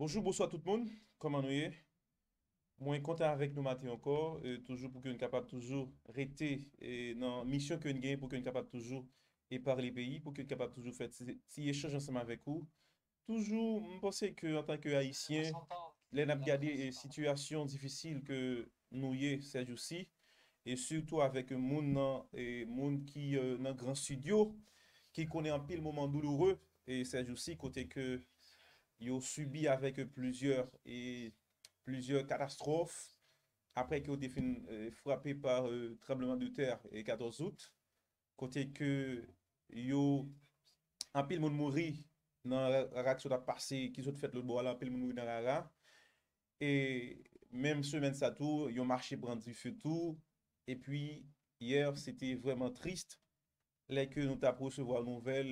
Bonjou, bonjou a tout moun, koman nou ye? Mwen konta avek nou mati ankor, toujou pou ki an kapab toujou rete, nan misyon ki an gen, pou ki an kapab toujou e par li peyi, pou ki an kapab toujou fet, si yechaj ansaman vek ou. Toujou, mwen pensek an tanke Aisyen, le nan gade, e situasyon difisil ke nou ye, sej ou si, e surtout avek moun nan, moun euh, ki nan euh, gran studio, ki konen apil mouman douloure, e sej ou si kote ke yo subi avek plezyor katastrof, e, apre ki yo defen frape par e, trebleman de ter e 14 zout, kote ke yo apil moun mouri nan arak sot aparse, ki sot fet lout bo ala apil moun mouri nan arak, e mem semen sa tou, yo marchi brandi foutou, e pi yer se te vreman trist, leke nou tapo se vwa nouvel,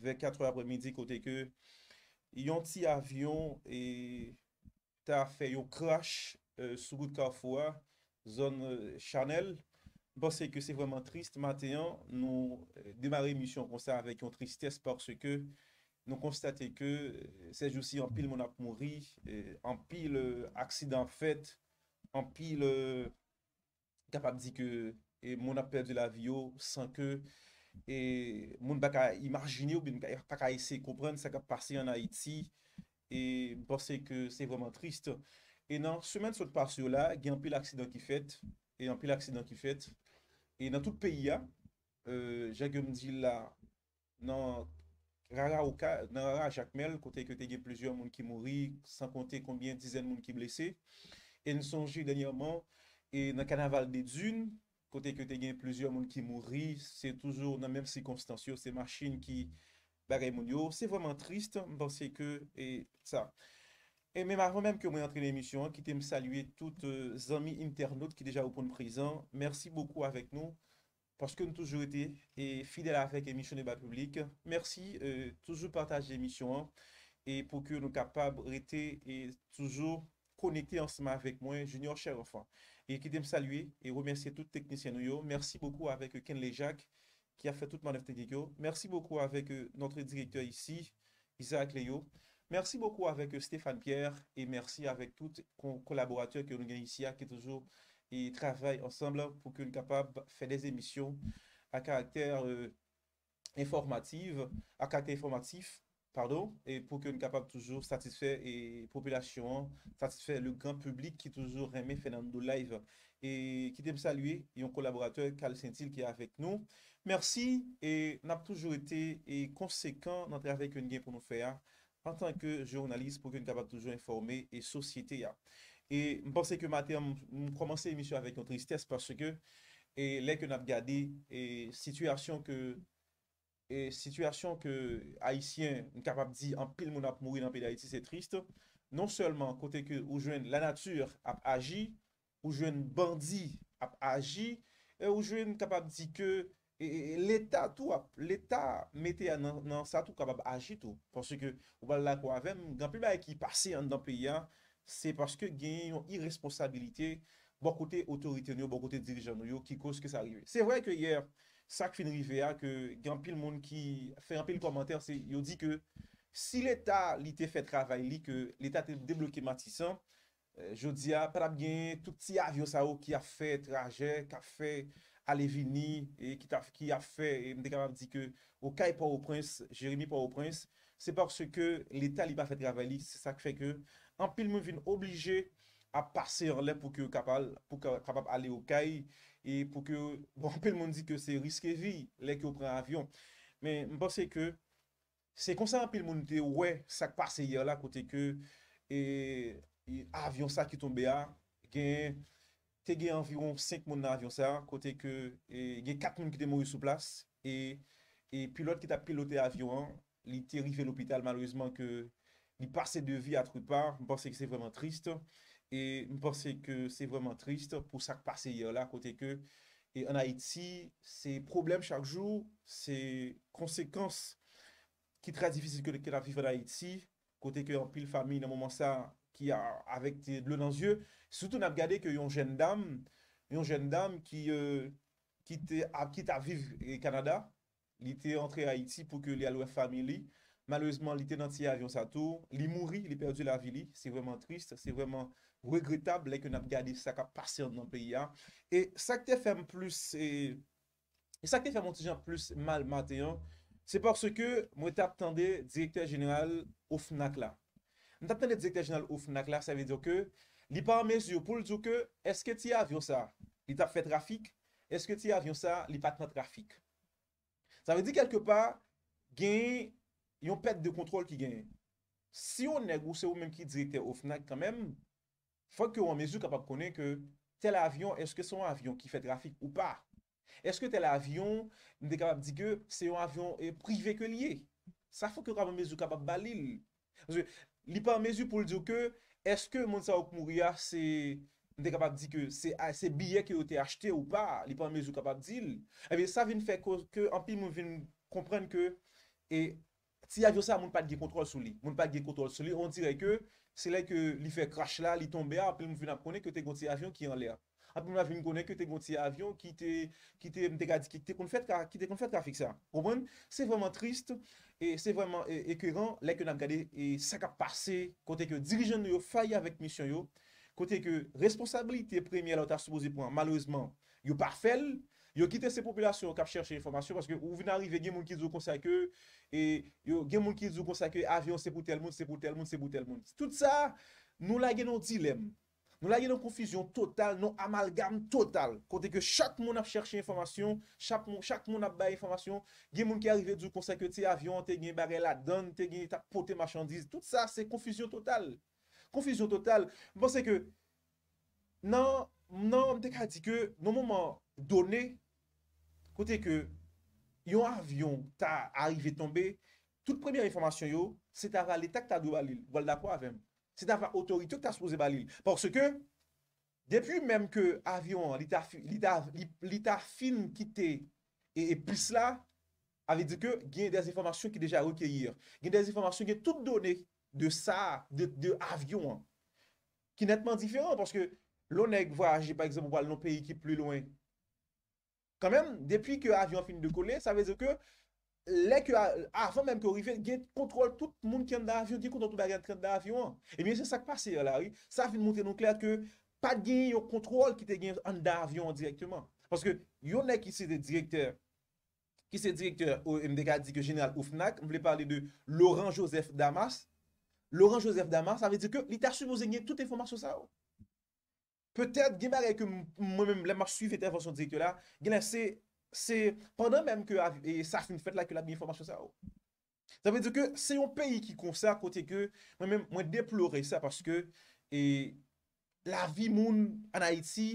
vek 4 apre midi kote ke yo, Yon ti avyon e ta fe yon krasch e, soukout ka fwa zon e, chanel. Bas se ke se vwaman trist. Maten nou e, demare misyon konsa avek yon tristes porske nou konsate ke se jousi an pil moun ap mouri. An pil aksidan fet, an pil kapap di ke moun ap pe de la vyo san ke... E moun baka imarjini ou bin kaya tak a ese koupren sa kap pase yon Haiti E mpase ke se voman trist E nan semen sot pase yo la, gen apil aksidant e ki fet E nan tout peyi ya, jage mdi la Nan rara a jakmel, kote kote gen plezyon moun ki mouri San konte konbyen dizen moun ki blese En sonji denyaman, e nan kanaval de dzun côté que tu as plusieurs monde qui mourit, c'est toujours dans la même circonstance, c'est machines qui c'est vraiment triste parce que et ça et même avant même que moi dans l'émission qui me saluer toutes les euh, amis internautes qui déjà au point présent merci beaucoup avec nous parce que nous toujours été et fidèle avec émission bas public merci euh, toujours partager l'émission et pour que nous capables de et toujours connecté ensemble avec moi, Junior Cher Enfant. Et qui de me saluer et remercier tout les techniciens. Merci beaucoup avec Ken Lejac qui a fait toute mon technique. Merci beaucoup avec euh, notre directeur ici, Isaac Léo. Merci beaucoup avec euh, Stéphane Pierre et merci avec tous les collaborateurs que nous avons ici qui toujours et travaillent ensemble pour qu'on nous capable de faire des émissions à caractère euh, informative, à caractère informatif pardon, et pou ke nou kapap toujou satisfè et populasyon, satisfè le grand publik ki toujou remè fè nan nou live, et ki tem saluè yon kolaboratèr Karl Saint-Ile ki avèk nou. Merci, et nou ap toujou etè, et konsekant nan te avèk yon gen pou nou fè, en tanke jounalise pou ke nou kapap toujou informè et sosyete ya. Et m'pensek ke mater m'kwomanse yon misyon avèk yon tristès, parceke, et lèk yon ap gade, et situasyon ke... e situasyon ke haisyen n kapab di an pil moun ap moun nan peda iti se trist, non selman kote ke ou jwen la natyur ap aji, ou jwen bandi ap aji, e ou jwen kapab di ke e, e, l etat tou ap, l etat mette an nan sa tou kapab aji tou. Pansi ke wala kwa avèm, gant pi bay ki pasi an nan peya, se paske gen yon irresponsabilite bokote otoriten yo, bokote dirijan yo ki koske sa arrive. Se wè ke yèr Sak fin rive a ke gen pil moun ki fe an pil komantèr se yo di ke si l'Etat li te fe travay li ke l'Etat te deblokè matisan, eh, jo di a prab gen touti avyo sa ou ki a fe trajè, ki a fe alevini, e ki a fe e mde kamab di ke o kay e pou ou prins, jeremi pou ou prins, se par se ke l'Etat li pa fe travay li, se sak fe ke an pil moun vin oblije a pase yon lè pou ki yo kapal, pou ki yo kapal ale ou kay, E pou ke, bon, pel moun di ke se riske vi, leke ou pre avyon. Men, mwen panse ke, se konsan apel moun de we, sak parse yer la, kote ke e, e, avyon sa ki tombe a, gen, te gen environ 5 moun nan avyon sa, kote ke e, gen 4 moun ki te mou yo sou plas, e pilot ki ta piloter avyon, li te rive l'opital, malouzman ke li parse de vi atrou par, mwen panse ki se vreman trist. E mpense ke se vwèman triste pou sa k passe yè la kote ke. E an Haïti, se problem chak jou, se konsekans ki trè difícil ke lè kè la vif an Haïti. Kote ke an pil fami nan mwaman sa ki a avèk te blè nan zyè. Soutou nan gade ke yon jèn dam, yon jèn dam ki e, te aviv e kanada. Li te antre Haïti pou ke li alwè fami li. Malèzman li te nantye avyon sa tou. Li mouri, li perdi la vili. Se vwèman triste, se vwèman... rekretab lèk yon ap gade saka pasyon nan peyi an. E sakte fèm plus, e sakte fèm ontijan plus mal manteyon, se porske mwen tap tande direktè genyal ouf nak la. Mwen tap tande direktè genyal ouf nak la, sa vè diyo ke li parmez yon pou l diyo ke eske ti avyon sa, li tap fèt rafik, eske ti avyon sa, li pat nat rafik. Sa vè di kelke pa, genyen yon pet de kontrol ki genyen. Si yon neg ou se ou menm ki direktè ouf nak kanmen, Fwa ke ou an mezou kapap konen ke tel avyon, eske son avyon ki fet grafik ou pa? Eske tel avyon, ndekapap di ke se yon avyon e prive ke liye? Sa fwa ke ou an mezou kapap balil? Li pa an mezou pou l di yo ke, eske eh Monsaouk Mouria se bilye ki ou te achete ou pa? Li pa an mezou kapap dil? E vi sa vin fe koz ke an pi mou vin kompren ke e... Si avyon sa, moun pat ge kontrol sou li. Moun pat ge kontrol sou li. On direk ke, se lèk ke li fè krasch la, li tombe a, apè moun vè nan konè ke te konti avyon ki an lè a. Apè moun avyon konè ke te konti avyon ki te kon fèt ka fik sa. Pou mwen, se vèman trist, e se vèman ekèran lèk ke nan gade, e sakap parse kote ke dirijen yo faye avèk misyon yo, kote ke responsabilite premye la ta soubozi pou an. Malouzman, yo parfèl, yo kite se populasyon kap chèrche informasyon, paske ou vèman arrive gen moun ki zou konsè akè, Et yo gen moun ki zou konsekwe avyon se pou tel moun, se pou tel moun, se pou tel moun. Tout sa nou la gen nou dilem. Nou la gen nou konfisyon total, nou amalgam total. Kote ke chak moun ap chershe informasyon, chak moun ap bay informasyon. Gen moun ki arrive zou konsekwe te avyon, te gen bare la don, te gen ta pote machandise. Tout sa se konfisyon total. Konfisyon total. Mwen pense ke nan mwen te kati ke nan moun man donen kote ke... Yon avyon ta arrive tombe, tout premye informasyon yo, se ta vali tak ta dou balil. Val da kwa aven? Se ta vali otoritek ta se pose balil. Porske, depi menm ke avyon li ta film kite, e pis la, avi di ke genye dez informasyon ki deja wakye yir. Genye dez informasyon genye tout done de sa, de avyon, ki netman diferan. Porske, lon ek voyaje, par exemple, wal non peyi ki pli louen. Kan men, depi ke avyon fin de kole, sa veze ke, leke avyon ah, menm ke orife, gen kontrol tout moun ki an da avyon, gen kontrol tout moun ki an da avyon. Emen, se sak pase ya la, sa fin moun tenon kler ke, pat gen yon kontrol ki te gen an da avyon direktman. Panske, yon ne ki se direkteur, ki se direkteur ou MDK dike genral ou FNAC, mwen ple pale de Laurent-Joseph Damas. Laurent-Joseph Damas, sa veze ke, li ta su moun gen tout informasyon sa ou. Pe tèd, gen marè ke mwen mèm lè mwa suiv etè fò son dik tè la, gen lè se, se, pandan mèm ke sa fè n fèt lè ke lè bi informasyon sa ou. Sa mèm dè dè ke se yon peyi ki kon sa kote ke, mwen mèm mwen deplore sa paske, e, la vi moun an Aiti,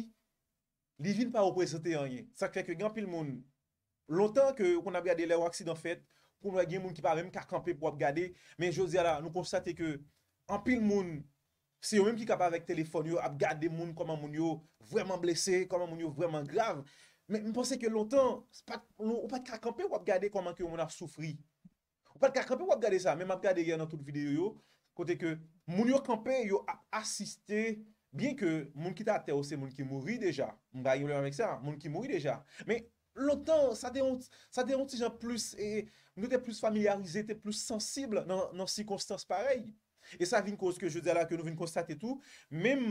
li vi n pa wopre sote an ye. Sa kè ke gen apil moun, lontan ke wè kon ap gade lè wak si d'an fèt, kon mwen gen moun ki pa mèm karkampè pou ap gade, men jòsè zi ala, nou kon satè ke, apil moun, Se yo menm ki ka pa vek telefon yo ap gade moun koman moun yo vwèman blese, koman moun yo vwèman grav. Men mwen pense ke lontan, ou pat kakampe ou ap gade koman ki yo moun ap soufri. Ou pat kakampe ou ap gade sa, menm ap gade ya nan tout videyo yo. Kote ke moun yo kampe yo ap asiste, bien ke moun ki ta ate ose moun ki mouri deja. Mwen ba yon le man mèk sa, moun ki mouri deja. Men lontan sa deyont si jan plus, e, moun yo te plus familiarize, te plus sensible nan sikonstans parey. E sa vin kouz ke je de la ke nou vin konstate tou, mem,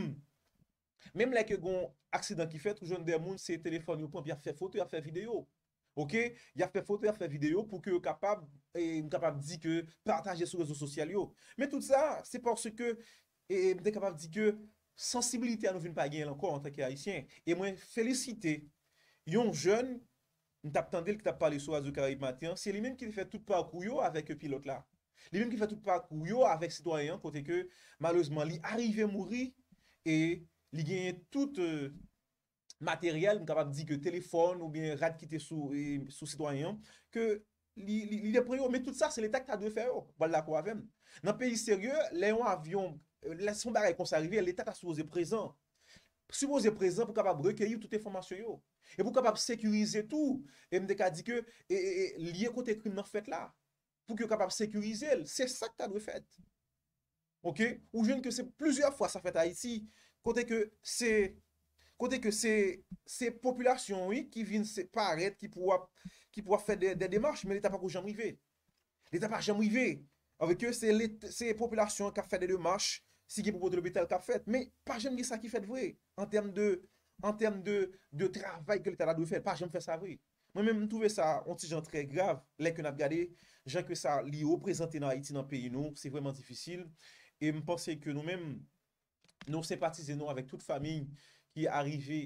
mem la ke gon aksedan ki fet, ou joun de moun se telefon yo pou an, ya fè foto, ya fè video. Ok, ya fè foto, ya fè video, pou ke yo kapab, e mou kapab di ke partaje sou rezo sosyal yo. Men tout sa, se por se ke, e mou de kapab di ke, sensibilite a nou vin pa gen lankou an, an takye haisyen. E mwen felisite, yon joun, nou tap tendel ki tap pale sou azou karib matyan, se li men ki de fet tout pa akou yo, avek pilote la. Li mèm ki fè tout pa kouyo avèk sitwayan Kote ke malouzman li arive mouri E li genye tout euh, materyel Mèm kapap di ke telefon Ou genye rad ki te sou e, sitwayan Ke li depre yo Mèm tout sa se l'etak ta dwe fè yo Bal la kou avèm Nan peyi seryè Lè yon avyon Lè son barek kon sa rive L'etak ta sou ose prezen Sou ose prezen pou kapap breke yo Tout e fòmasyon yo E pou kapap sekurize tout e Mdk di ke e, Li ekote koun nan fèt la pour que capable sécuriser. C'est ça que tu as faire fait. OK Ou dire que c'est plusieurs fois ça fait à Haïti côté que c'est côté que c'est ces populations oui qui viennent séparer qui pourra qui pourra faire des, démarches mais l'état pas pour jamais arrivé. L'état pas jamais arrivé. Avec eux c'est ces populations qui a fait des démarches si qui de l'hôpital qui a fait mais pas jamais ça qui fait vrai en termes de en termes de, de travail que l'État a dû faire. Pas jamais fait ça, vrai. Mè mèm nou touve sa ontijan tre grav. Lèkè nap gade, jèkwe sa li yo prezante nan Haiti nan peyi nou. Se vèman difisil. E mponsè ke nou mèm nou sempatize nou avèk tout famin ki arrive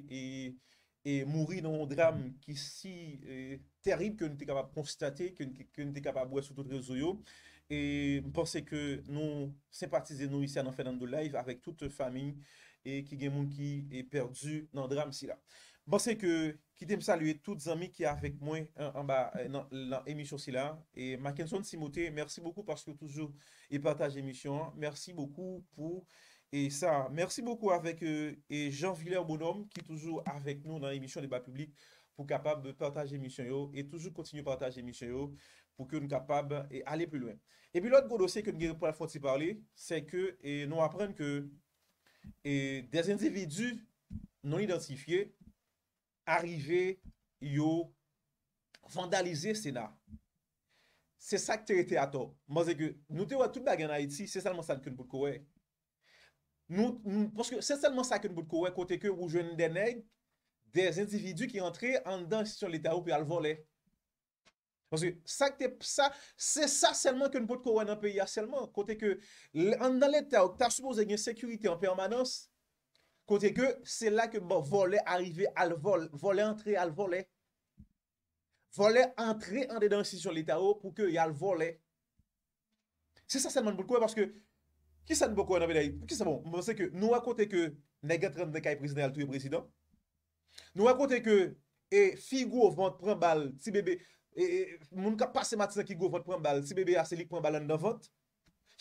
e mouri nan dram ki si terib ke nou te kapab konstate, ke nou te kapab wè sou tout rezou yo. E mponsè ke nou sempatize nou isè an an fè nan do live avèk tout famin e ki gen moun ki e perdu nan dram si la. Mponsè ke ki dem salye tout zami ki avek mwen an eh, ba eh, emisyon si la. E Makenso Nsimote, mersi boko paske toujou e pataj emisyon. Mersi boko pou, e sa, mersi boko avek e euh, Jean-Vilaire Bonhomme ki toujou avek nou nan emisyon debat publik pou kapab be pataj emisyon yo e toujou kontinu pataj emisyon yo pou ke nou kapab e ale pou lwen. E pi lot godo se ke nge pou la fwoti parli, se ke nou apren ke des endividu non identifiye arive yo vandalize sena. Se sak te rete ato. Mwaz e ke nou te wad tout bagen a eti, se salman san ke nou pou kowe. Pwoske se salman san ke nou pou kowe kote ke ou jen deneg de zendividu ki entre andan se sur l'Etat ou pi al vole. Mwaz e, sak te sa, se sa selman ke nou pou kowe nan pe ya selman. Kote ke, andan l'Etat ou ta soubo ze gen sekurite an permanans Kote ke, se la ke bo vole arive al vol, vole entre al vole. Vole entre an de dansi sou l'Etat ou pou ke yal vole. Se sa seman boul kwe, parce ke, ki sa n boko an abeday? Ki sa bon, monsen ke, nou a kote ke, negatren de kaj prezident al touye prezident. Nou a kote ke, e, fi go vant pran bal, si bebe, e, e moun ka pase matisa ki go vant pran bal, si bebe a selik pran bal an nan vant,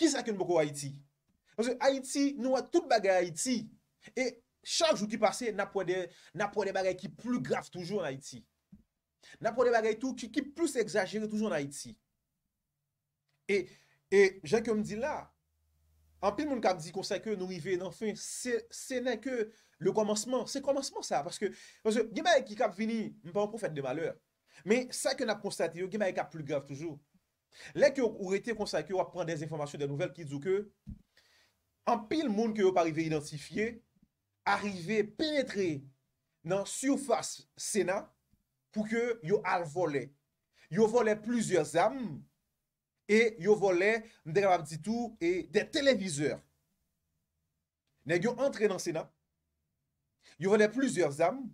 ki sa ken boko Haiti? Monsen, Haiti, nou a tout bagay Haiti, E chak jou ki pase, na pou de bagay ki plou grav toujou an Haiti. Na pou de bagay tou ki plou se exagere toujou an Haiti. E jè ke m di la, an pi moun kap di konsek yo nou rive, nan fin, se nen ke le komansman, se komansman sa, parce ke, gen may ki kap vini, m pa m pou fèt de malèr, men sa ke na konstate yo, gen may kap plou grav toujou. Lè ke ou rete konsek yo ap pran den informasyon de nouvel ki dzou ke, an pi moun ki yo parive identifiye, Arrive penetre nan syoufas sena pou ke yo al vole. Yo vole plouzyor zanm e yo vole mdekabab ditou e de televizeur. Nè yo entre nan sena, yo vole plouzyor zanm,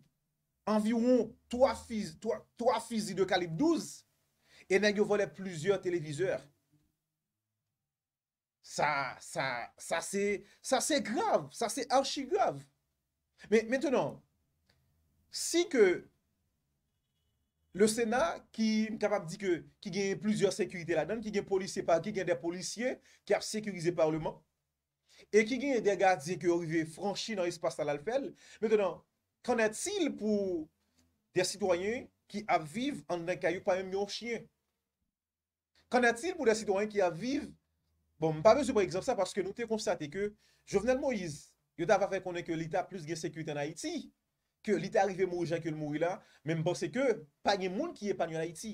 anviron 3 fizi de kalib 12, e nè yo vole plouzyor televizeur. Sa se grav, sa se archi grav. Men, mentenan, si ke le Senat ki m kapap di ke ki genye plusieurs sekurite la nan, ki genye polisye pa, ki genye de polisye, ki ap sekurize parleman, e ki genye de agadze ki orive franchi nan espastal al fel, mentenan, konen til pou de sitoyen ki ap vive an den kayo pa yon myon chien? Konen til pou de sitoyen ki ap vive? Bon, m pa vezou par exemple sa, paske nou te konsate ke Jovenel Moïse, yo ta pa fe konen ke lita plus gen sekurite an Haiti, ke lita arive mou jenke l mou ila, men m bon se ke, pa gen moun ki epan yon Haiti,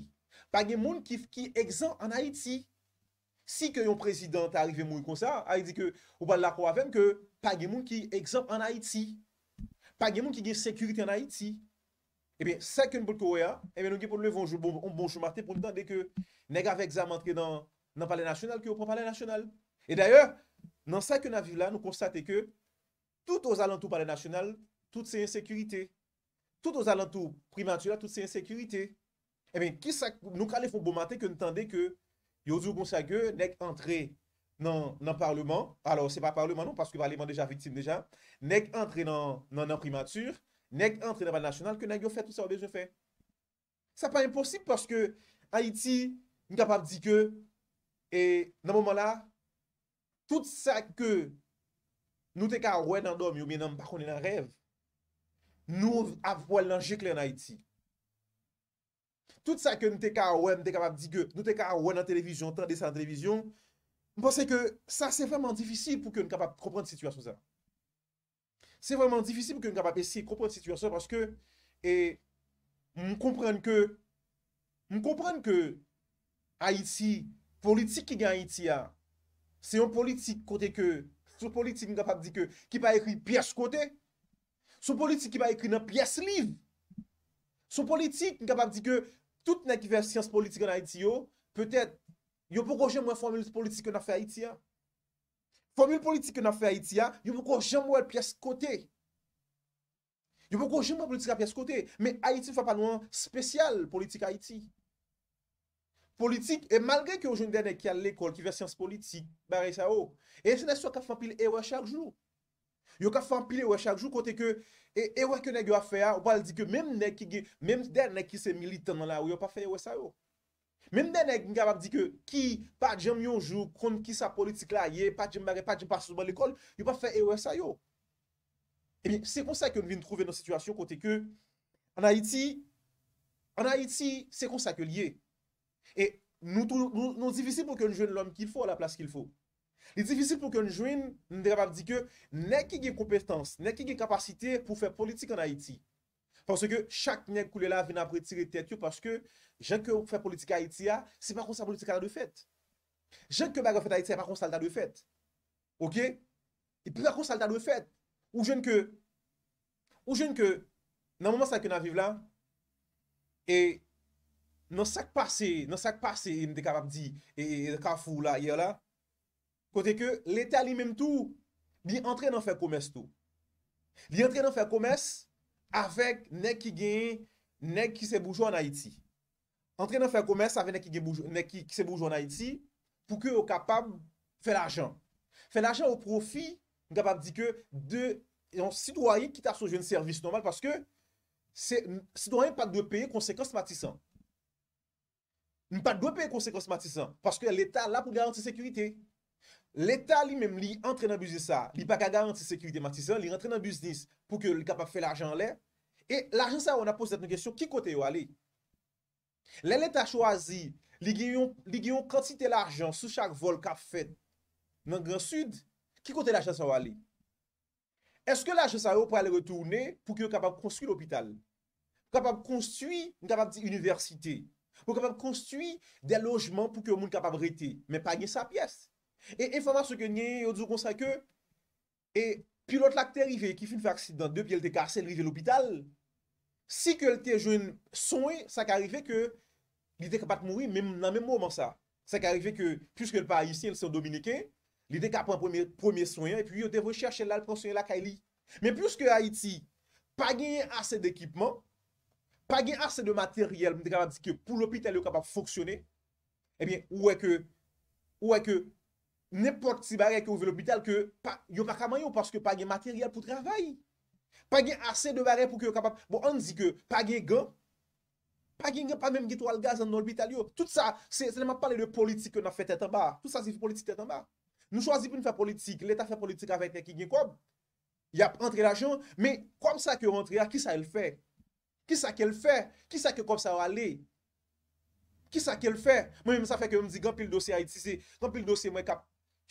pa gen moun ki ekzan an Haiti, si ke yon prezident arive mou yon konsa, a yi di ke, ou pa lakwa ven ke, pa gen moun ki ekzan an Haiti, pa gen moun ki gen sekurite an Haiti, e eh ben, sa ken bol kowe a, e eh ben nou gen pou nou bonjou, bonjou marti, pou nou dan de ke, nega vek za mantre dan, nan pale national, ki ou pou pale national, e d'ayor, nan sa ken aviv la, nou konstate ke, Tout ou zalantou pale nasyonal, tout se insekurite. Tout ou zalantou primatour, tout se insekurite. Emen, eh ki sak nou ka le foun bomate ke nou tende ke yo zou goun sa ge nek entre nan parleman, alor se pa parleman nou, paske paleman deja vitim deja, nek entre nan nan primatour, nek entre nan pale nasyonal ke nan yo fet ou sa ou deje fe. Sa pa imporsib paske Haiti nou kapap di ke e nan mouman la, tout sa ke Nou te ka wè nan dom, yon mè nan bakonè nan rèv, nou avwèl nan jèk lè nan Haiti. Tout sa ke nou te ka wè, nou te ka wè nan televizyon, tan desan televizyon, mwen pense ke sa se vèman difisib pou ke nou kapap koupèn situasyon sa. Se vèman difisib pou ke nou kapap esye koupèn situasyon sa parce ke e, mwen komprenn ke mwen komprenn ke Haiti, politik ki gen Haiti a, se yon politik kote ke Sou politik nou ka pa di ke ki pa ekri pi as kote. Sou politik ki pa ekri nan pi as liv. Sou politik nou ka pa di ke tout nan ki fè sians politik nan Haiti yo. Pe tèd, yo poukou jè mwen formule politik nan fè Haiti ya. Formule politik nan fè Haiti ya, yo poukou jè mwen pi as kote. Yo poukou jè mwen politik nan fè Haiti ya. Men Haiti fè pa nan an spesyal politik Haiti ya. Politik, e malgre ki yo joun dene ki al lekol ki ve siyans politik, bare sa yo. E se ne so ka fan pil ewe chak jou. Yo ka fan pil ewe chak jou kote ke ewe ke ne ge afea, wale di ke mem dene ki se milite nan la ou yo pa fe ewe sa yo. Mem dene ki nga bab di ke ki pa jem yon jou kon ki sa politik la ye, pa jem bare, pa jem pa souman lekol, yo pa fe ewe sa yo. E bin, se kon sa ke yon vin trove nan situasyon kote ke, an Haiti, an Haiti, se kon sa ke liye. E nou divisi pou ke nou jwen lom ki l fo la plas ki l fo. Li divisi pou ke nou jwen, nou dek apap di ke, nek ki ge kompetans, nek ki ge kapasite pou fe politik an Haiti. Pansi ke chak ni ak koule la vina pou etire tet yo, paske jen ke ou fe politik an Haiti a, ah, se pa kon sa politik an a de fet. Jen ke bagan fe Haiti a, pa kon sa an a de fet. Ok? E pi pa kon sa an a de fet. Ou jen ke, ou jen ke, nan mouman sa ke nan vive la, e... nan sak pase, nan sak pase, m dekabab di, e kafou e, e, la, e ala, kote ke, l'Etat li menm tou, li entren nan fè komes tou. Li entren nan fè komes, avèk nek ki gen, nek ki se boujou an Haiti. Entren nan fè komes avèk nek ki se boujou an Haiti, pou ke ou kapab fè l'ajan. Fè l'ajan ou profi, m kapab di ke, de, yon sitwoyi, kit asoje yon servis normal, paske, sitwoyi pat de peye konsekans matisan. Nou pa dwepe konsekwens matisan. Paske l'Etat la pou garanti sekurite. L'Etat li mem li entre nan busnis sa. Li pa ka garanti sekurite matisan. Li entre nan busnis pou ke l'e kapap fe l'ajan le. E l'ajan sa ou an aposet nou kesyon ki kote yo ale. Le l'Etat chwazi li giyon kantite l'ajan sou chak vol kap fet nan gran sud. Ki kote l'ajan sa ou ale. Eske l'ajan sa ou pou ale retourne pou ke yo kapap konsti l'opital. Kapap konsti nou kapap ti universite. Ou kapab konstuit de lojman pou ke ou moun kapab rete, men pa gen sa piyes. E enfanman sou genye, ou dzo konsan ke, e pilote lakte rive, ki fin faksidant de, pi el te kase, rive l'hopital, si ke el te joun sonye, sa ka rive ke li te kapat mouri nan men mouman sa. Sa ka rive ke, pyske el pa a iti, el se o dominike, li te kapan premier soyen, e pi yo te recherche el la, el pronsoyen la ka el li. Men pyske Haiti pa genye ase de ekipman, pa gen ase de materyel pou l'hôpital eh yo kapap foksyone, ebyen, ouè ke, ouè ke, nepot si barek yo ve l'hôpital, yo ka kama yo, paske pa gen materyel pou travay, pa gen ase de barek pou ki yo kapap, bon, anzi ke, pa gen gen, pa gen gen pa menm geto al gaz an l'hôpital yo, tout sa, se neman pale de politik yo nan fe tetan ba, tout sa si politik tetan ba, nou swazi pou nou fe politik, l'eta fe politik avek ya ki gen koub, ya entre la chan, me, koum sa ki rentre ya, ki sa el fe? Ki sa ke l fè? Ki sa ke kom sa wale? Ki sa ke l fè? Mè mè mè sa fè ke mè mè di gampil dosye Aitisi? Gampil dosye mè kap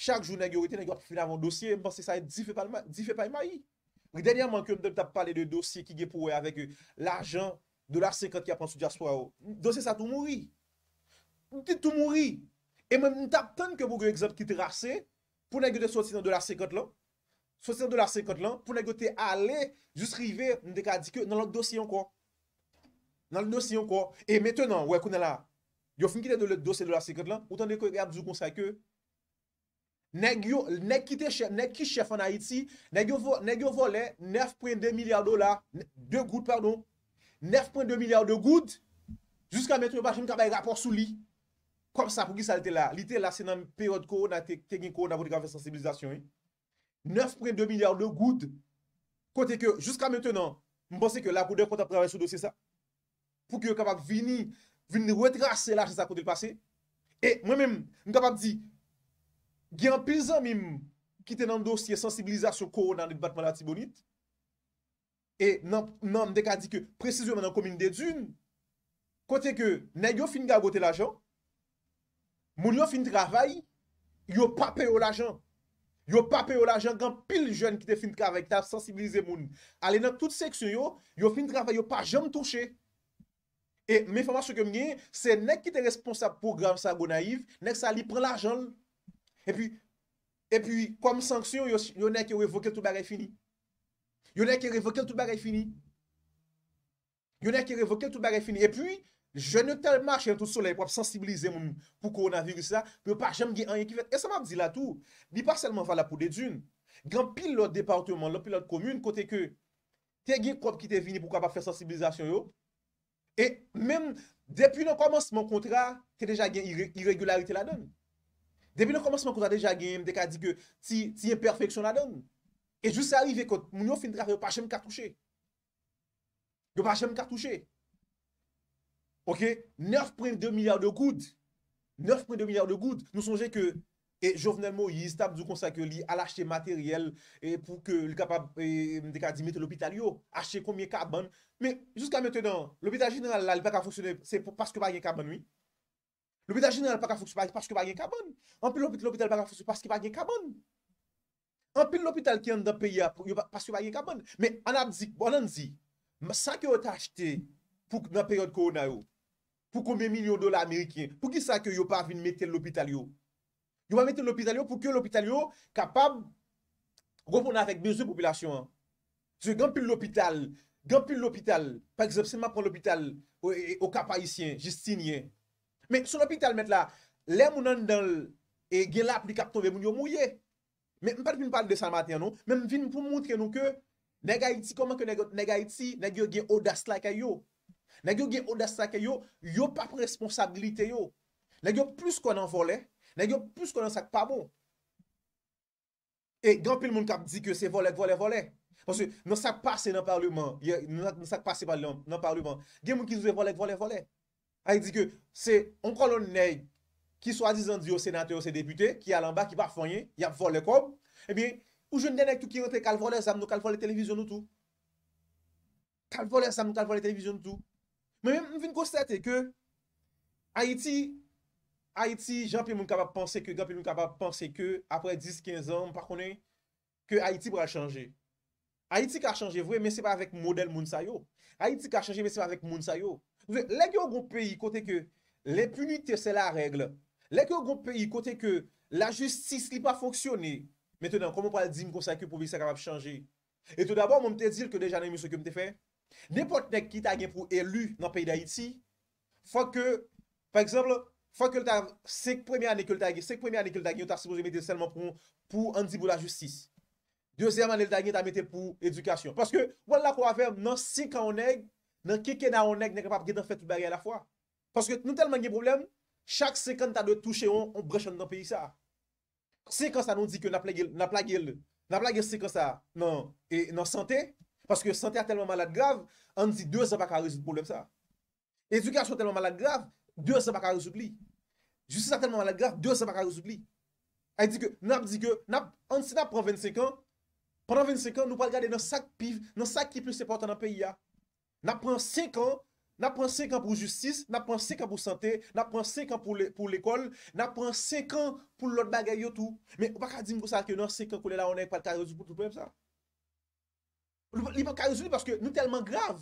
chak joun agyo wite nagyo ap finav an dosye mwen pwansè sa di fè pa imayi? Mè dèlè mè an ke mè dèl tap pale de dosye ki ge pou wè avèke l ajan, dollar 50 ki ap ansu jaswa wè ou? Ndose sa tou mouri? Ndose tou mouri? E mè mè tap ton ke mouge exop ki trase pou nè gote sou sè nan dollar 50 lan? Sou sè nan dollar 50 lan pou nè gote ale jous rive mdeka di nan le dosi yon kor, e mettenan, wè kounen la, yon foun ki te dosi de la sikot lan, outan de kou yab zou konsa ke, nek ki te chef, nek ki chef an Haiti, nek yo volè, 9.2 milyard dola, 2 gout pardon, 9.2 milyard do gout, jusqu'a mette yon bachin kaba yon rapor sou li, kom sa pou ki sa lete la, lete la se nan peryode kor, nan tekin kor, nan vouni kave sensibilizasyon, 9.2 milyard do gout, kote ke, jusqu'a mettenan, mponse ke la kou dek pot apreve sou dosi sa, Fou ki yo kapak vini, vini wetras se non, non, la jen sa kote l'pase. E mwen mèm, mwen kapak di, gen pil zan mèm ki te nan dosye sensibilizasyon koron nan dit batman la tibonit. E nan mdeka di ki, prezisyon man nan komine de djun, kote ke, nan yo fin ga gote l'ajan, moun yo fin travay, yo pape yo l'ajan. Yo pape yo l'ajan, gen pil jen ki te fin ka vek ta sensibilize moun. Ale nan tout seksyon yo, yo fin travay yo pa jen m touche. E men fwa mwa sou kem gen, se nek ki te responsab pou gram sa go naiv, nek sa li pren l'ajon. E pi, e pi, kom sanksyon, yo nek yo evokel tou bare fini. Yo nek yo evokel tou bare fini. Yo nek yo evokel tou bare fini. E pi, jen yo telmache yon tout solay pou ap sensibilize moun pou koronavirus sa, pou pa jem gen anye ki vet. E sa mwa di la tou, di pa selman fa la pou de djun. Gan pil lòt departement, lòt pil lòt komyoun, kote ke, te gen krop ki te vini pou kap ap fè sensibilizasyon yo, Et même, depuis le commencement de mon contrat, j'ai déjà gagné l'irrégularité de la donne. Depuis le commencement de mon contrat, j'ai déjà gagné, j'ai déjà dit que si j'imperfectionne la donne. Et juste c'est arrivé que mon nom finit avec le pachem cartouché. Le pachem cartouché. Ok? 9,2 milliards de gouttes. 9,2 milliards de gouttes. Nous songez que... E jovenel mo yi, stabdou konsak yo li al ashe materyel e, pou ke li kapab e, dekadi mette l'hobital yo, ashe komye kaban. Me, jouska mettenan, l'hobital jeneral la li pa ka foksyon, se paske pa gen kaban, oui. L'hobital jeneral pa ka foksyon, paske pa gen kaban. Anpil l'hobital pa ka foksyon, paske pa gen kaban. Anpil l'hobital ki an da peya, paske pa gen kaban. Me, anap zik, anan zi, masak yo te ashte pouk nan peryod kon na yo, pouk ome milyon dola amerikyen, pouk isak yo yo pa vin mette l'hobital Yo pa mette l'opital yo pou ke l'opital yo kapab repona fek bezye popilasyon an. Se genpil l'opital, genpil l'opital, pa eksepseman kon l'opital, o euh, kapayisyen, euh, jistinyen. Men, sou l'opital mette la, le mounan dan l'e genlap li kaptove moun yo mouye. Men, mwen pati mwen pati de san maten ya nou, men mwen vin pou moutre nou ke negayiti, koman ke negayiti, negyo gen odas la kayo. Negyo gen odas la kayo, yo pap responsablite yo. Negyo plus kon an volè, Nè yon pousse kon nan sak pa bon. E, gampil moun kap di ke se volek, volek, volek. Ponsi, nan sak pase nan parlouman. Yon sak pase nan parlouman. Gen moun ki zwe volek, volek, volek. A, yon di ke se on kolon ney ki swa dizan di yo senate yo se depute ki alan ba ki pa fanyen, yon volek ob. E, bi, ou joun denek tou ki wote kal volek, sam nou kal volek televizyon nou tou. Kal volek, sam nou kal volek televizyon nou tou. Men, mwen vin kou sete ke Haiti Haïti, jampi moun kapap panse ke, jampi moun kapap panse ke, apre 10-15 an, mpa konen, ke Haïti pral chanje. Haïti kar chanje, vwe, men se pa avèk model moun sayo. Haïti kar chanje, men se pa avèk moun sayo. Vwe, lèk yo goun peyi kote ke, lè punite se la règle. Lèk yo goun peyi kote ke, la justice li pa foksyone. Mètenan, komon pral di mkon sa ke pou vi se kapap chanje. Etou d'abò, moun te dil ke dejanè moun se ke mte fe. Nèpot nek ki ta gen pou elu nan peyi da Haïti, fwa ke, Fwa ke l ta sek premye ane ke l ta ge, sek premye ane ke l ta ge, yo ta sepoze mette selman pou ane di pou la justis. Deuzeyman ane l ta ge, ta mette pou edukasyon. Paske, wala kwa avem, nan si ka oneg, nan keke nan oneg, nek repap ge tan fet pou bagay la fwa. Paske nou telman ge problem, chak se kan ta de touche yon, on brechon nan peyi sa. Se kan sa nou di ke na plag el, na plag el se kan sa nan, e nan sante, paske sante a telman malade grav, ane di deusan pa ka rezit problem sa. Edukasyon telman malade grav, 2 se pa kare soubli Justi sa telman la graf 2 se pa kare soubli Ay di ke nan ap di ke Anse nan pran 25 an Pran 25 an nou pa l gade nan sak piv Nan sak ki plus se portan nan pe ya Nan pran 5 an Nan pran 5 an pou justice Nan pran 5 an pou sante Nan pran 5 an pou l ekol Nan pran 5 an pou lot bagay yo tou Men w pa kare di m kou sa ke nan 5 an kou le la Ou nan e pa kare soubli pou tou pe m sa Li pa kare soubli Paske nou telman graf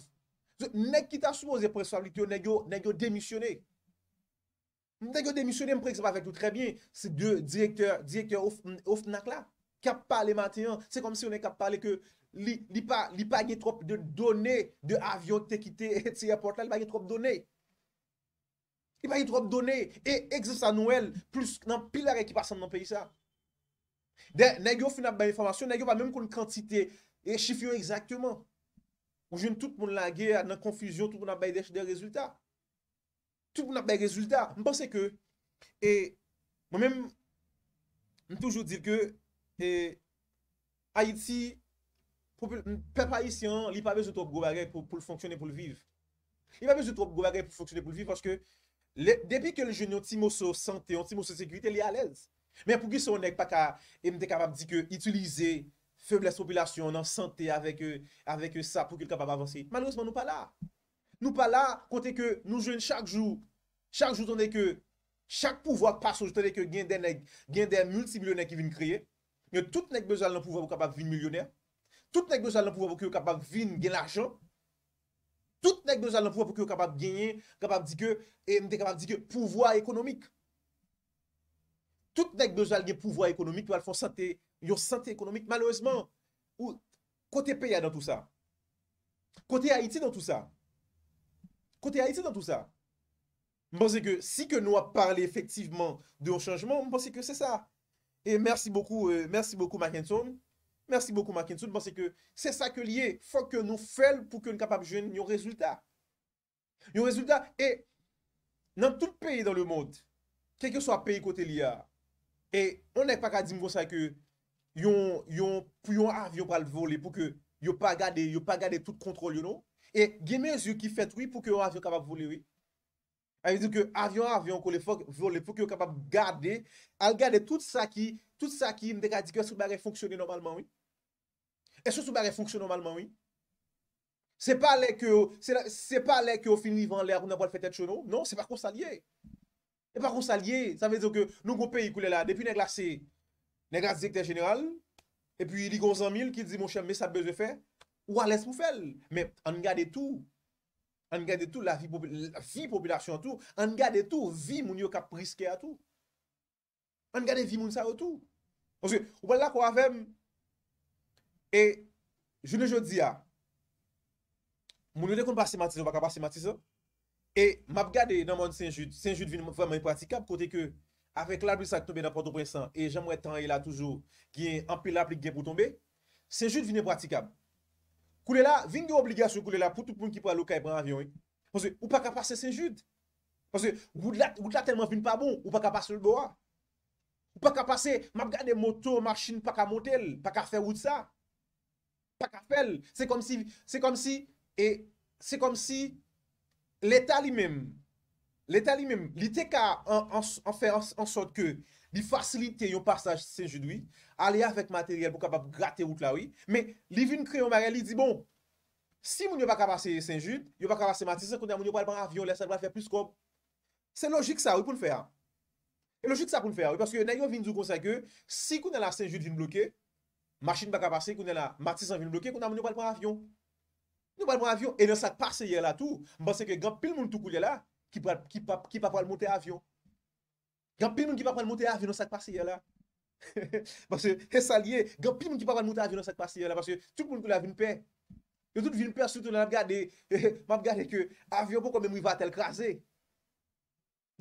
Nek kita soubo ze preswab li te yo Nek yo demisyone Nè gyo demisyonem prekse pa vek tou trebyen, se de direkter ouf nak la. Kap pale manteyon, se kom si yon e kap pale ke li pa ge trop de done de avyon tekite et se yapote la, li pa ge trop done. Li pa ge trop done e egzist anouel plus nan pilare ki pasan nan peyi sa. De, nè gyo finap baye informasyon, nè gyo pa menm kon krantite e chifyo exaktman. Ou jen tout moun la ge nan konfisyon tout moun baye dech de rezultat. mwen apèk rezultat, mwen panse ke mwen mèm mwen toujou dire ke Haiti pèm haïsian li pavè joutou goup agè pou l'fonksyonè pou l'viv li pavè joutou goup agè pou l'fonksyonè pou l'viv panse ke, depi ke lè jouni an ti moussou sante, an ti moussou sèkuitè li alèz, mè pou kè sè onèk pa ka mè te kapab di ke itulize fèblè sopilasyon nan sante avèk sa pou kèl kapab avansi manousman nou pa la nou pa la, kontè ke nou joun chak joun Chak jouton de ke chak pouvoi pasou jouton de ke gen den multimilionè ki vin kriye. Nye tout nek bezal nan pouvoi pou kapap vin milyonè. Tout nek bezal nan pouvoi pou ki yo kapap vin gen lachan. Tout nek bezal nan pouvoi pou ki yo kapap genye, kapap dike, e mte kapap dike pouvoi ekonomik. Tout nek bezal gen pouvoi ekonomik pou al fon sante, yo sante ekonomik malouesman. Ou kote peya nan tout sa. Kote Haiti nan tout sa. Kote Haiti nan tout sa. Mponsi ke, si ke nou a parle efektiveman de ou chanjman, mponsi ke se sa. E mersi boku, euh, mersi boku Mackinson, mersi boku Mackinson, mponsi ke, se sa ke liye, fok ke nou fel pou ke nou kapab jwen yon rezultat. Yon rezultat, e, nan tout peyi dan le mod, keke so a peyi kote liya, e, on ek pa ka di mwosa ke yon, yon, pou yon av yon pral vole pou ke yon pa gade, yon pa gade tout kontrol yon nou, e, gemez yon ki fet wii pou ke yon av yon kapab vole wii, Avyon avyon kon le fok yo kapab gade Al gade tout sa ki Tout sa ki m dekade dike Estou sou barè fonksyonè normalman wè? Estou sou barè fonksyonè normalman wè? Se pa le ke Se pa le ke ou finivant le aroun apol fetè chonon Non, se pa kon salye Se pa kon salye Sa vè dike nou koupè yi koule la Depi nè glasè Nè glasè dik te jeneral Epi li kon zan mil ki di mon chèm Mè sa bèzè fè Ou alè s mou fèl Mè an gade tou An gade tou la vi populasyon tou, an gade tou vi moun yo kapriske a tou. An gade vi moun sa yo tou. Ose, ou pal la kwa avem, e, jene jodi a, moun yo de kon pasi matizo, baka pasi matizo, e, map gade nan moun senjid, senjid vi nou vaman e pratikab, kote ke, avek la blisak tobe nan poto bresan, e jen mwen tanye la toujou, ki en apil aplik gen pou tombe, senjid vi nou pratikab. Kou lè la, vin do obligasyon kou lè la pou tout poun ki pou alokay pran avyon. Ponsè, ou pa ka pase se jute. Ponsè, gout la telman vin pa bon, ou pa ka pase l'boa. Ou pa ka pase, mab gade moto, machin, pa ka motel, pa ka fè wout sa. Pa ka fel. Se kon si, se kon si, se kon si, l'eta li mèm. L'eta li mèm. Li te ka an fè an sot ke... Bi fasilite yon pasaj Saint-Judoui, aleye avet materyel pou kapap grate wout lawi, me li vin kre yon mare, li di bon, si moun yon pa kapase Saint-Jud, yon pa kapase Matizan, kounen moun yon pal pan avyon, lè sa glal fe plus kom. Se logik sa wou pou n'fer. Se logik sa pou n'fer, wou paske yon ayon vin djou konsa ke, si kounen la Saint-Jud vin blokè, masin pa kapase, kounen la Matizan vin blokè, kounen moun yon pal pan avyon. Yon pal pan avyon, e lè sa kpase yè la tou, mbase ke Gan pin moun ki pa pa moun te avyon nan sakpasi ya la. Parce ke salye, gan pin moun ki pa pa moun te avyon nan sakpasi ya la. Parce ke tout moun kou la vinpe. Yo tout vinpe asoutou nan ap gade. Man ap gade ke avyon pou kon men mou i va tel krasi.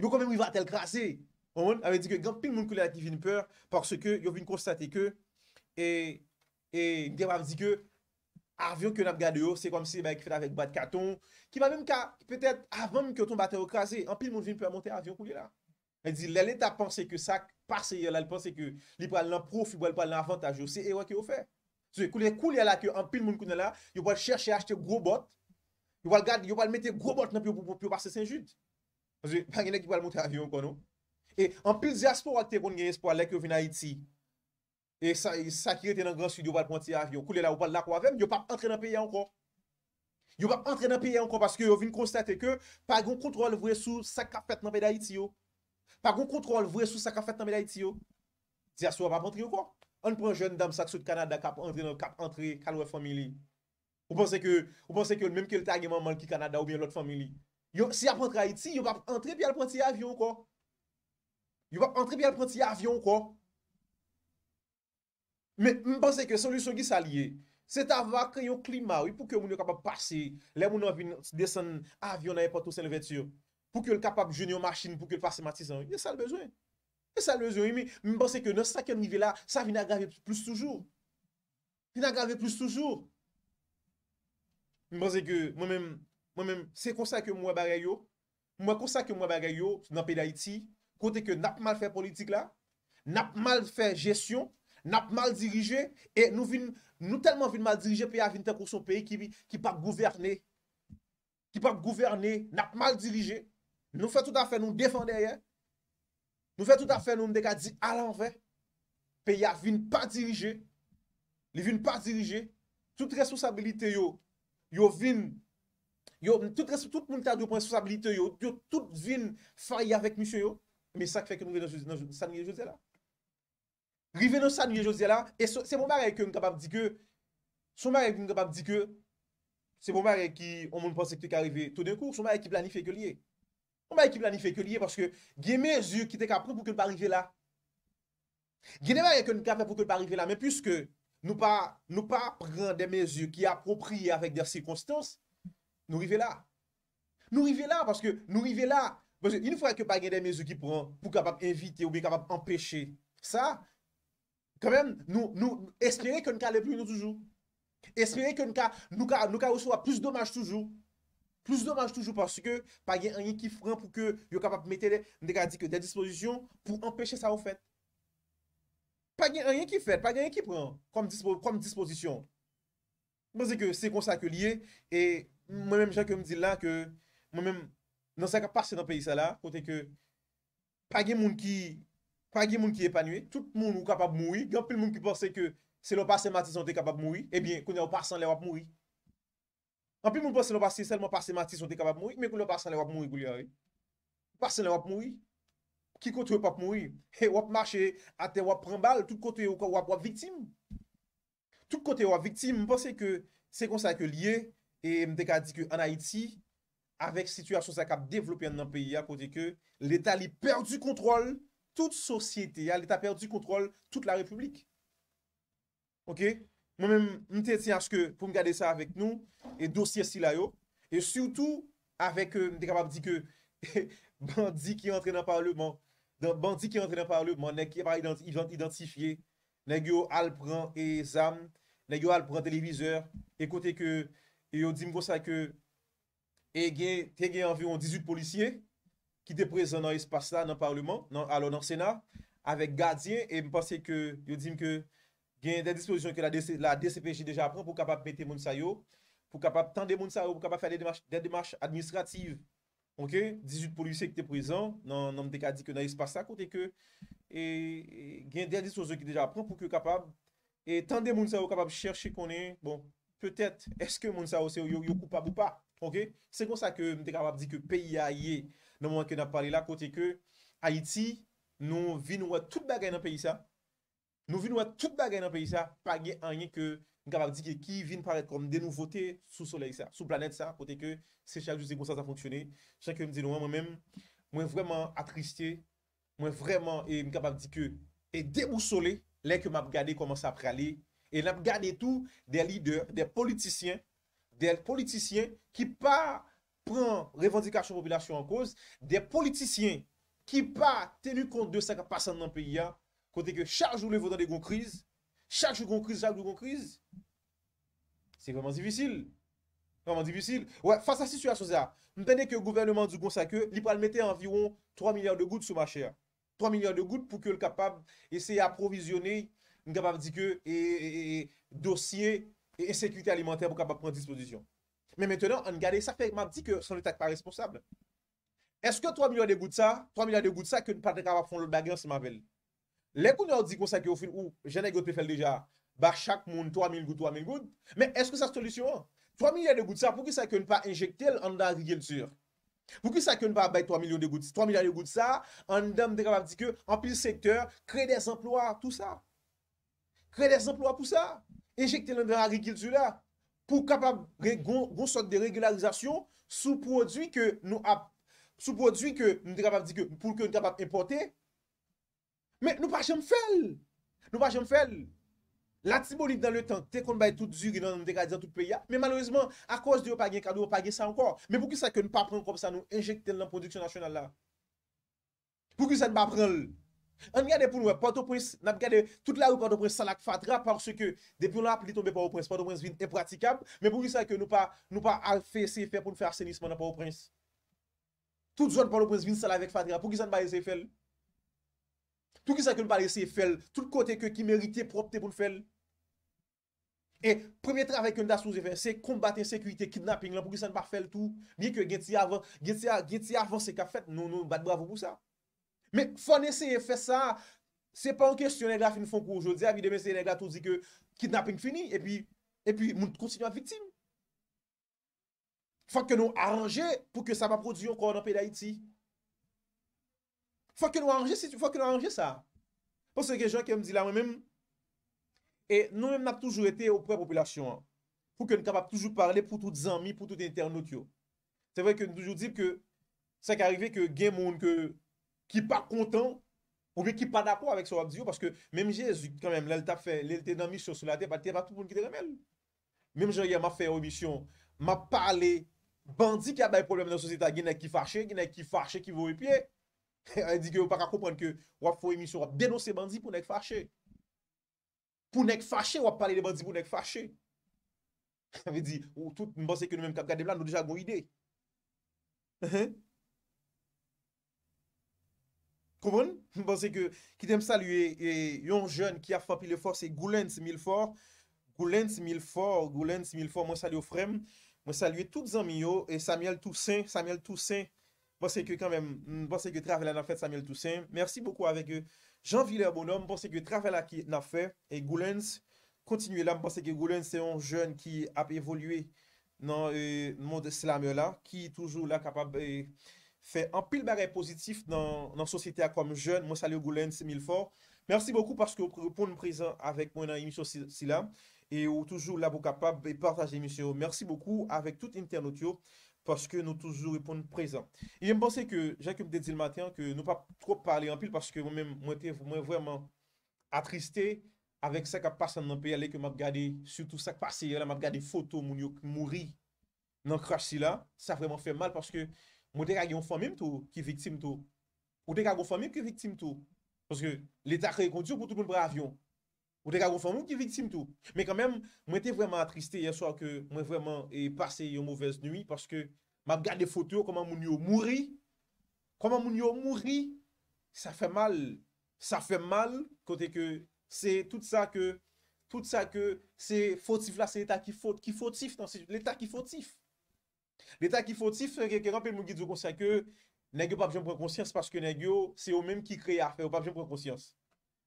Mou kon men mou i va tel krasi. Bon, moun ave di ke gan pin moun kou la ki vinpe, parce ke yo vin konstate ke e, e gen moun ave di ke avyon ke nan ap gade yo, se kon si mek fèd avèk bat katon. Ki man moun ka, pètèt avyon moun ki ton batel krasi, an pin moun vinpe a montè avyon kou li la. El di lè lè ta panse ke sak parse yon la, lè panse ke li pal nan profi ou pal nan avantaj yo, se e wè ki yo fè. Se kou lè kou lè la ke an pil moun kounen la, yo pal chèrche achte gro bot, yo pal mette gro bot nan pi ou parse Sengjit. Se genè ki pal moun te avyon kono. E an pil zè aspo wak te kon gen espo alè ke vin Haiti. E sa ki rete nan gran sud yo pal pwanti avyon, kou lè la wapal lakwa vèm, yo pal entre nan pi ya ankon. Yo pal entre nan pi ya ankon, parce ki yo vin konstate ke pa gen kontrol vwe sou sak kapet nan pi de Haiti yo. Pa goun kontrol vwe sou sa ka fet nanmè la iti yo. Ti a sou ap ap antre yo kwa? An pou an jen dam sak sou de Kanada kap antre kalwe familie. Ou panse ke, ou panse ke mèm ke l tageman man ki Kanada ou bè l ot familie. Yo, si ap antre a iti, yo ap antre pi al pranti avyon kwa? Yo ap antre pi al pranti avyon kwa? Mè, m panse ke solusyon ki sa liye, se ta va kè yon klima ou ipou ke moun yo kap ap pase, lè moun yo ap vwine desen avyon na epoto sen le veti yo. pou ke l kapab jenye ou machin pou ke l fase matizan, yè sal bezwen. Yè sal bezwen. Mwen pense ke nou sakyan nive la, sa vin agave plus toujou. Vin agave plus toujou. Mwen pense ke mwen men, mwen men, se konsa ke mwen bagay yo, mwen konsa ke mwen bagay yo, nan pe la iti, kote ke nap mal fè politik la, nap mal fè jesyon, nap mal dirije, e nou vin, nou telman vin mal dirije, pe ya vin ten kouson peye ki pa gouverne. Ki pa gouverne, nap mal dirije. Nou fè tout a fè nou defandè yè. Nou fè tout a fè nou mdè ka di alè an fè. Pè yè vin pa dirijè. Li vin pa dirijè. Tout resousabilite yo. Yo vin. Yo tout moun ta dou pwen resousabilite yo. Yo tout vin fè yè vèk mishè yo. Mè sa k fè kè nou vè nan sanye jose la. Ri vè nan sanye jose la. E se mou mbè rè kè mkabab di kè. Se mou mbè rè kè mkabab di kè. Se mou mbè rè ki moun pwansè kè kè arive. Tout dè kou. Se mou mbè rè ki planifè k Mwen bay ki planife ke liye paske gen mezu ki te ka prou pou ke n pa rive la. Gen neman gen ke n ka prou pou ke n pa rive la. Men pwiske nou pa pran den mezu ki apropriye avèk der sikonstans, nou rive la. Nou rive la paske nou rive la. Pwiske yon fwa ke pa gen den mezu ki prou pou kapap evite ou bi kapap empèche. Sa, kwen men nou espere ke n ka le plou nou toujou. Espere ke n ka nou ka ou sou a plus domaj toujou. Lous domanj toujou paske, pa gen anye ki fran pou ke yo kapap mete le negadi ke de disposisyon pou empèche sa ou fèd. Pa gen anye ki fèd, pa gen anye ki pran, kwa m disposisyon. Mwen zè ke se kon sa ke liye, e mwen mèm jè ke m di la ke mwen mèm nan sa ka pase nan peyi sa la, kote ke pa gen moun ki epanye, tout moun ou kapap moui, gen pou moun ki pase ke se lopar se mati san te kapap moui, ebyen eh kounè ou par san lè wap moui. Anpil moun basen lò basen selman basen matis yon dek ap ap mouy, mè koun lò basen lè wap mouy goul yare. Basen lè wap mouy, ki kote wè pap mouy, e wap mache ate wap pranbal, tout kote wap wap wap viktim. Tout kote wap viktim, mwen basen ke se konsan ke liye, e mdeka dike an Haiti, avek situasyon sa kap devlopyen nan peyi, ap kote ke l'eta li perdi kontrol, tout sosyete, l'eta perdi kontrol, tout la republik. Ok? Mwen men, mwen te ti anske pou m gade sa avek nou, e dosye si la yo, e syoutou avek, euh, m dekabab di ke, bandi ki entre nan parleman, bandi ki entre nan parleman, nek ki apare identifiye, nek yo al pran e zam, nek yo al pran televizeur, ekote ke, yo di m konsa ke, e gen, ten gen anvyon 18 polisye, ki te prese nan espasa nan parleman, nan sena, avek gade se, e m pase ke, yo di m ke, gen den dispozisyon ke la DCPJ deja pran pou kapap mette moun sa yo, pou kapap tan de moun sa yo pou kapap fè den demarche administrativ, 18 polise ki te prizan, non, nan mte ka di ke nan yis pa sa kote ke, gen den dispozisyon ki deja pran pou ke kapap, etan de moun sa yo kapap chershi konen, bon, petet, eske moun sa yo se yo koupab ou pa, se kon sa ke mte kapap di ke peyi a ye, nan mwen ke nan pari la kote ke, Haiti, nou vi nou wè tout bagay nan peyi sa, Nou vin wè tout bagay nan peyi sa, pa gen anye ke mkabab di ke ki vin paret kon de nouvote sou solei sa, sou planet sa, pote ke se chak juzi kon sa sa fonksyone. Chak yo mdi nou an, mwen mèm, mwen vwèman atristye, mwen vwèman mkabab di ke e de ou sole, lè ke m ap gade koman sa prale, e l ap gade tout, de lide, de politisyen, de politisyen ki pa pren revendikasyon popilasyon an koz, de politisyen ki pa tenu kont de sa ka pasan nan peyi ya, côté que chaque jour, les dans des grandes crises, chaque jour, crise, chaque jour, crise, c'est vraiment difficile. Vraiment difficile. Ouais, face à cette situation, avons dit que le gouvernement du Gonsaque, il peut mettre environ 3 milliards de gouttes sur ma chair. 3 milliards de gouttes pour que le capable d'essayer d'approvisionner, capable de dire que, et, dossier et, sécurité alimentaire pour capable prendre disposition. Mais maintenant, en regardant ça, fait m'a dit que son état pas responsable. Est-ce que 3 milliards de gouttes ça, 3 milliards de gouttes ça, que le pas capable faire le bagage, c'est ma belle? Lèkou nou a di kon sa ke ou fin ou, jenè gote pe fel deja, ba chak moun 3.000 gout, 3.000 gout, men eske sa solisyon? 3.000.000 de gout sa, pou ki sa ke nou pa injekte l an dan rigeltur? Pou ki sa ke nou pa bay 3.000.000 de gout? 3.000.000 de gout sa, an dan nou dekabab di ke, an pil sektor, kre des emploi, tout sa. Kre des emploi pou sa, injekte l an dan rigeltur la, pou kapab goun sot de regularizasyon, sou prodwi ke nou ap, sou prodwi ke nou dekabab di ke, pou ki nou kapab importe, Mè nou pa jèm fèl. Nou pa jèm fèl. La tiboli nan le tan, te kon bay tout zyri nan an dekadyan tout peya. Mè malouzman, akos di yo pa gen kado, yo pa gen sa ankor. Mè pou ki sa ke nou pa pran kom sa nou injekten nan produksyon nasyonal la. Pou ki sa te ba pran l. An gade pou nou wè, pato prens, nan gade tout la wè pato prens salak fadra porsè ke debi ou la pli tombe pato prens, pato prens vin e pratikab. Mè pou ki sa ke nou pa fè se fè pou nou fè asenisman nan pato prens. Tout zon pato prens vin salak fadra, pou ki sa te bay Tout ki sa ke nou pa leseye fel, tout kote ke ki merite pou opte pou l'fel. E, premye trawek ke nou da souze fel, se konbate sekwite, kidnapping, la pou ki sa nou pa fel tou. Mie ke gen ti avan, gen ti avan se ka fet, nou nou bat bravo pou sa. Me, fwa neseye fe sa, se pa anke si yon leg la fin fon kou, jodi avi demese yon leg la tou di ke kidnapping fini, e pi, e pi moun kontinu an vitim. Fwa ke nou aranje pou ke sa pa produyon koronan pe la iti. Fwa ke nou a anje si, fwa ke nou a anje sa. Pon se gen jen ke m di la mè mèm, e nou mèm n ap toujou ete ou pre-populasyon an, pou ke n kapap toujou parle pou tout zanmi, pou tout internet yo. Te vè ke nou jou di ke sa ke arrive ke gen moun ki pa kontan, ou ki pa napo avèk sou abdi yo, paske mèm jèzik kan mèm, lèl ta fè, lèl te nanmi sou sou lèl te, patè pa tout moun ki te remèl. Mèm jèl yè m a fè omisyon, m a pale, bandi ki a bay probleme nan sosita, gen nèk ki fache, gen nèk ki A di ke ou pa ka kompwen ke wap fo emisyon wap denose bandi pou nèk fache. Pou nèk fache wap pale de bandi pou nèk fache. A mi di, ou tout mbansè ke nou mèm kap kade blan nou deja gwo ide. Komoun? Mbansè ke ki tem salye yon jen ki a fapile fò se goulens mil fò. Goulens mil fò, goulens mil fò, mwen salye ou frem. Mwen salye tout zanmi yo e Samuel Toussaint, Samuel Toussaint. Ponsè kè kè kèmèm, ponsè kè travè la nan fèt Samuel Toussaint. Mersi poukou avè kè Jean-Villers Bonhomme. Ponsè kè travè la ki nan fèt et Goulens. Kontinuè la, ponsè kè Goulens se yon joun ki ap evolüè nan moun de slame la. Ki toujou la kapab fè an pil bare pozitif nan sosyete akwam joun. Monsalou Goulens, mil fòr. Mersi poukou porsè kè ou poun prizè avèk moun nan emisyon sila. E ou toujou la pou kapab partaj emisyon. Mersi poukou avèk tout internet yo. Paske nou toujou ripon prezant. Yè m'pense ke jake mdèd zil matyan ke nou pa trop pale anpil paske mwen mwen te mwen vwèman atristè avèk sa ka pasan nan pe ale ke map gade sutou sa kpase yè la map gade foto moun yo mouri nan krasi la, sa vwèman fè mal paske mwen te kag yon fòmim tou ki vitim tou. Mwen te kag yon fòmim ki vitim tou. Paske l'Etat kre yon kondjo pou tout moun bre avyon. Ou te kagou fan moun ki vitim tou. Men kan men, mwen te vwèman atristé yanswa ke mwen vwèman e pase yon mouvez nwi. Paske mwen gade fote ou koman moun yo mouri. Koman moun yo mouri. Sa fe mal. Sa fe mal kote ke se tout sa ke. Tout sa ke se fote sif la se etat ki fote sif. L'etat ki fote sif. L'etat ki fote sif. Kèkèkèkè moun ki djou konsen ke. Nè gyo pa pjèm pren konsyans. Paske nè gyo se yo menm ki kreya. Pa pjèm pren konsyans.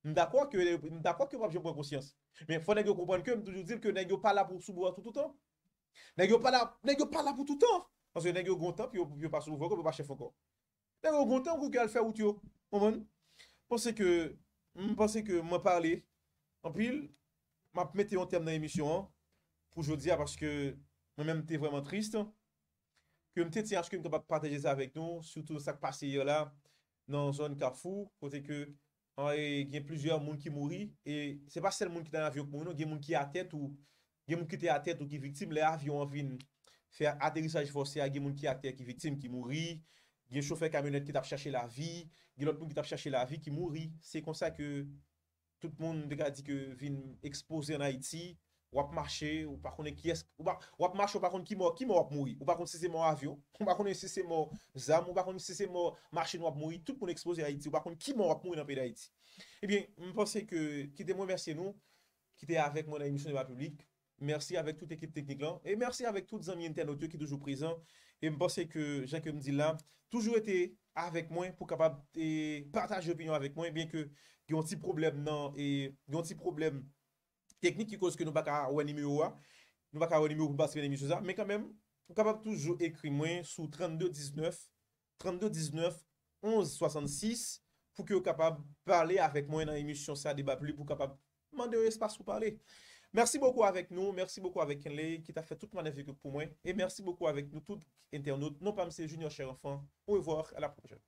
N da kwa ke wap joun pwa konsyans. Men fwa nèk yo koupan kèm, nou joun zil ke nèk yo pa la pou soubo a toutou tan. Nèk yo pa la pou toutou tan. Pansè nèk yo gontan, pi yo pa soubo kò, pou pa chè fòkò. Nèk yo gontan, pou kè al fè wout yo. Mwen, mwen pensè ke mwen parli, mwen mette yon tem nan emisyon, pou joun zi a, pwè mèm tè vwèman trist, kè mwen tè tsyans kèm, mwen patè jè zè avèk nou, soutou sa k pasi yon la, E, gen plizye moun ki mouri, e, se pa sel moun ki tan avyon ki mouri, gen moun ki atet ou gen moun ki te atet ou gen moun ki vitim, le avyon vin fè aterisaj fòsè a gen moun ki atet ki vitim ki mouri, gen choufè kamyonet ki tap chache la vi, gen lòt moun ki tap chache la vi ki mouri, se kon sa ke tout moun deka di ke vin expose nan Haiti. Wap mwache ou pakon e kiesk, wap mwache ou pakon ki mwap mwi, wap mwache ou pakon se se mwap avyon, wap mwache ou pakon se se mwap mwi, tout mwen expose Haiti, wap mwache ou pakon ki mwap mwi nan peyda Haiti. Ebyen, eh mwen pense ke ki te mwen mwesye nou, ki te avek mwen la emisyon de la publik, mwese avek tout ekip teknik lan, e mwese avek tout zami internet yo ki toujou prizan, e mwese ke janko mdi lan, toujou ete avek mwen pou kapab te pataj yopinyon avek mwen, eh ebyen ke yon ti problem nan, e yon ti problem nan. teknik ki koske nou baka wany mi ou a, nou baka wany mi ou kou basi wany mi chouza, me kamem, pou kapap toujou ekri mwen sou 3219, 3219 1166, pou ki ou kapap pale avèk mwen nan emisyon sa, di ba pli pou kapap mande ou espas pou pale. Mersi boko avèk nou, mersi boko avèk Kenley, ki ta fè tout man evik pou mwen, e mersi boko avèk nou tout internet, nou pamse junior chèr enfan, ou e vòr, ala proje.